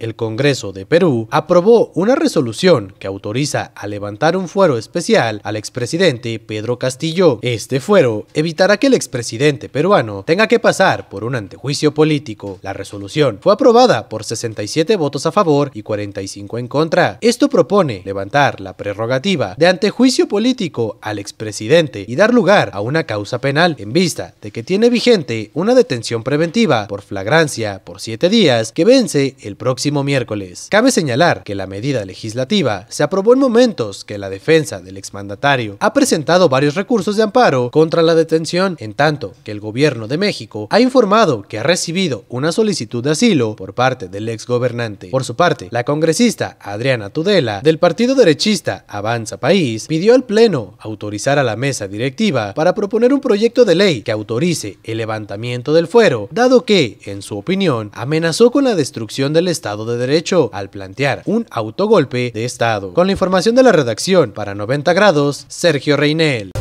El Congreso de Perú aprobó una resolución que autoriza a levantar un fuero especial al expresidente Pedro Castillo. Este fuero evitará que el expresidente peruano tenga que pasar por un antejuicio político. La resolución fue aprobada por 67 votos a favor y 45 en contra. Esto propone levantar la prerrogativa de antejuicio político al expresidente y dar lugar a una causa penal en vista de que tiene vigente una detención preventiva por flagrancia por siete días que vence el próximo miércoles. Cabe señalar que la medida legislativa se aprobó en momentos que la defensa del exmandatario ha presentado varios recursos de amparo contra la detención, en tanto que el gobierno de México ha informado que ha recibido una solicitud de asilo por parte del exgobernante. Por su parte, la congresista Adriana Tudela, del partido derechista Avanza País, pidió al Pleno autorizar a la mesa directiva para proponer un proyecto de ley que autorice el levantamiento del fuero, dado que, en su opinión, amenazó con la destrucción del Estado de Derecho al plantear un autogolpe de Estado. Con la información de la redacción para 90 grados, Sergio Reinel.